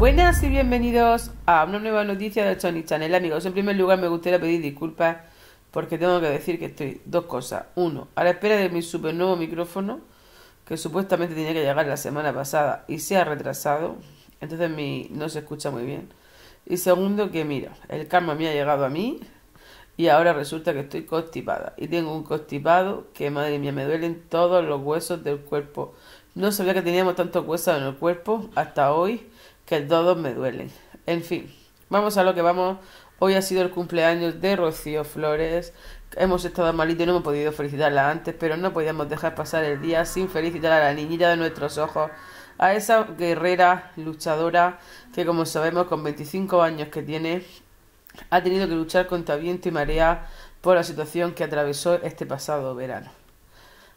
Buenas y bienvenidos a una nueva noticia de Sony Channel. Amigos, en primer lugar me gustaría pedir disculpas porque tengo que decir que estoy dos cosas. Uno, a la espera de mi super nuevo micrófono que supuestamente tenía que llegar la semana pasada y se ha retrasado. Entonces mi, no se escucha muy bien. Y segundo, que mira, el karma me ha llegado a mí y ahora resulta que estoy constipada. Y tengo un constipado que, madre mía, me duelen todos los huesos del cuerpo. No sabía que teníamos tantos huesos en el cuerpo hasta hoy que todos me duelen. En fin, vamos a lo que vamos. Hoy ha sido el cumpleaños de Rocío Flores. Hemos estado malitos y no hemos podido felicitarla antes, pero no podíamos dejar pasar el día sin felicitar a la niñita de nuestros ojos, a esa guerrera, luchadora, que como sabemos con 25 años que tiene, ha tenido que luchar contra viento y marea por la situación que atravesó este pasado verano.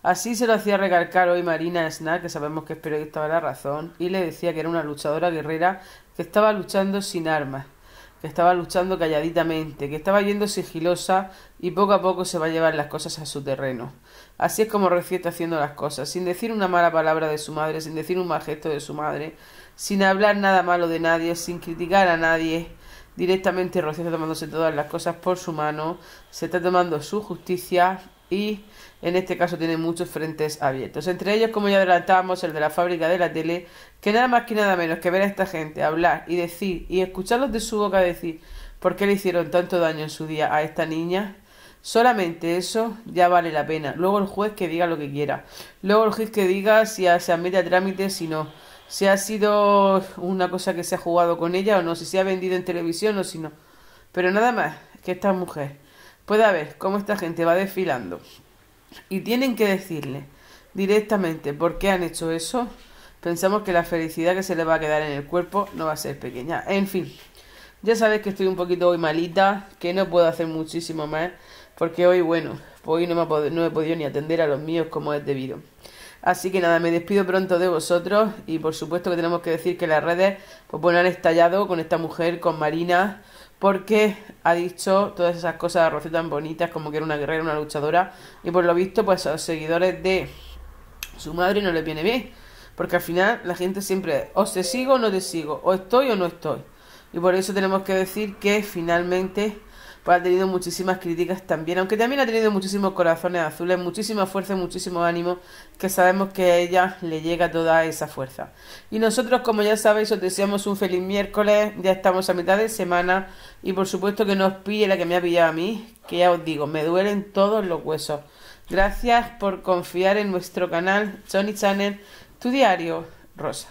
Así se lo hacía recalcar hoy Marina Snack, que sabemos que es periodista estaba la razón, y le decía que era una luchadora guerrera que estaba luchando sin armas, que estaba luchando calladitamente, que estaba yendo sigilosa y poco a poco se va a llevar las cosas a su terreno. Así es como Rocío está haciendo las cosas, sin decir una mala palabra de su madre, sin decir un mal gesto de su madre, sin hablar nada malo de nadie, sin criticar a nadie directamente Rocío está tomándose todas las cosas por su mano, se está tomando su justicia y en este caso tiene muchos frentes abiertos. Entre ellos, como ya adelantamos el de la fábrica de la tele, que nada más que nada menos que ver a esta gente hablar y decir y escucharlos de su boca decir por qué le hicieron tanto daño en su día a esta niña. Solamente eso ya vale la pena. Luego el juez que diga lo que quiera. Luego el juez que diga si se admite a trámite, si no. Si ha sido una cosa que se ha jugado con ella o no. Si se ha vendido en televisión o si no. Pero nada más que esta mujer Puede ver cómo esta gente va desfilando. Y tienen que decirle directamente por qué han hecho eso. Pensamos que la felicidad que se le va a quedar en el cuerpo no va a ser pequeña. En fin, ya sabéis que estoy un poquito hoy malita, que no puedo hacer muchísimo más, porque hoy, bueno, pues hoy no no he podido ni atender a los míos como es debido. Así que nada, me despido pronto de vosotros y por supuesto que tenemos que decir que las redes, pues bueno, han estallado con esta mujer, con Marina, porque ha dicho todas esas cosas de Rocío tan bonitas como que era una guerrera, una luchadora, y por lo visto, pues a los seguidores de su madre no les viene bien, porque al final la gente siempre o te sigo o no te sigo, o estoy o no estoy, y por eso tenemos que decir que finalmente pues ha tenido muchísimas críticas también, aunque también ha tenido muchísimos corazones azules, muchísima fuerza muchísimo ánimo, que sabemos que a ella le llega toda esa fuerza. Y nosotros, como ya sabéis, os deseamos un feliz miércoles, ya estamos a mitad de semana, y por supuesto que no os pille la que me ha pillado a mí, que ya os digo, me duelen todos los huesos. Gracias por confiar en nuestro canal Sony Channel, tu diario, Rosa.